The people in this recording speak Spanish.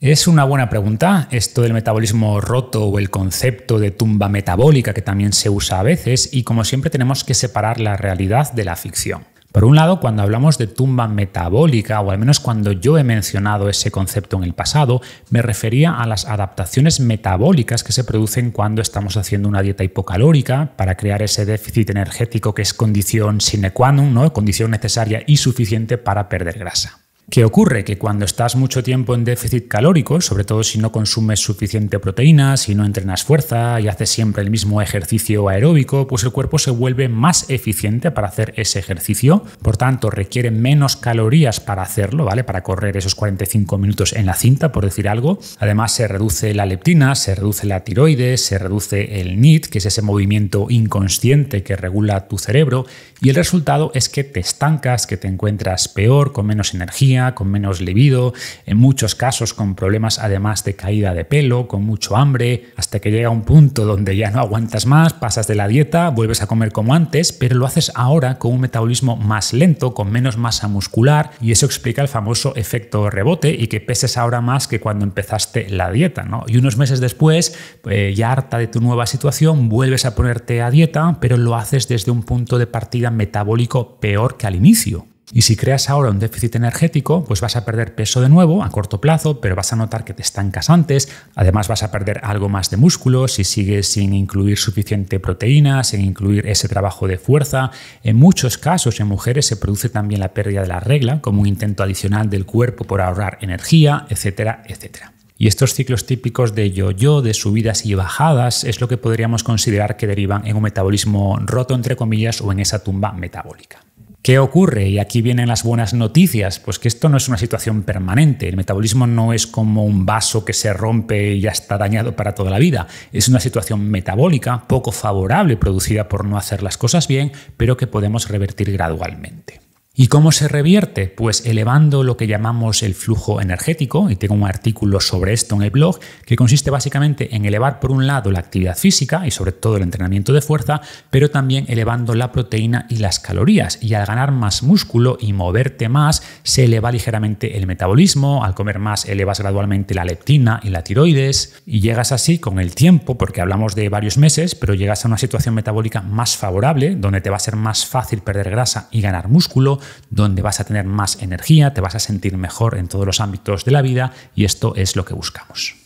Es una buena pregunta. Esto del metabolismo roto o el concepto de tumba metabólica que también se usa a veces y como siempre tenemos que separar la realidad de la ficción. Por un lado, cuando hablamos de tumba metabólica, o al menos cuando yo he mencionado ese concepto en el pasado, me refería a las adaptaciones metabólicas que se producen cuando estamos haciendo una dieta hipocalórica para crear ese déficit energético que es condición sine qua non, ¿no? condición necesaria y suficiente para perder grasa. ¿Qué ocurre? Que cuando estás mucho tiempo en déficit calórico, sobre todo si no consumes suficiente proteína, si no entrenas fuerza y haces siempre el mismo ejercicio aeróbico, pues el cuerpo se vuelve más eficiente para hacer ese ejercicio. Por tanto, requiere menos calorías para hacerlo, ¿vale? Para correr esos 45 minutos en la cinta, por decir algo. Además, se reduce la leptina, se reduce la tiroides, se reduce el NIT, que es ese movimiento inconsciente que regula tu cerebro. Y el resultado es que te estancas, que te encuentras peor, con menos energía con menos libido, en muchos casos con problemas además de caída de pelo, con mucho hambre, hasta que llega un punto donde ya no aguantas más, pasas de la dieta, vuelves a comer como antes, pero lo haces ahora con un metabolismo más lento, con menos masa muscular, y eso explica el famoso efecto rebote y que peses ahora más que cuando empezaste la dieta. Y unos meses después, eh, ya harta de tu nueva situación, vuelves a ponerte a dieta, pero lo haces desde un punto de partida metabólico peor que al inicio. Y si creas ahora un déficit energético, pues vas a perder peso de nuevo a corto plazo, pero vas a notar que te estancas antes. Además vas a perder algo más de músculo si sigues sin incluir suficiente proteína, sin incluir ese trabajo de fuerza. En muchos casos en mujeres se produce también la pérdida de la regla como un intento adicional del cuerpo por ahorrar energía, etcétera, etcétera. Y estos ciclos típicos de yo-yo, de subidas y bajadas, es lo que podríamos considerar que derivan en un metabolismo roto, entre comillas, o en esa tumba metabólica. ¿Qué ocurre? Y aquí vienen las buenas noticias, pues que esto no es una situación permanente, el metabolismo no es como un vaso que se rompe y ya está dañado para toda la vida, es una situación metabólica poco favorable producida por no hacer las cosas bien, pero que podemos revertir gradualmente. ¿Y cómo se revierte? Pues elevando lo que llamamos el flujo energético, y tengo un artículo sobre esto en el blog, que consiste básicamente en elevar por un lado la actividad física y sobre todo el entrenamiento de fuerza, pero también elevando la proteína y las calorías. Y al ganar más músculo y moverte más, se eleva ligeramente el metabolismo, al comer más elevas gradualmente la leptina y la tiroides, y llegas así con el tiempo, porque hablamos de varios meses, pero llegas a una situación metabólica más favorable, donde te va a ser más fácil perder grasa y ganar músculo, donde vas a tener más energía, te vas a sentir mejor en todos los ámbitos de la vida y esto es lo que buscamos.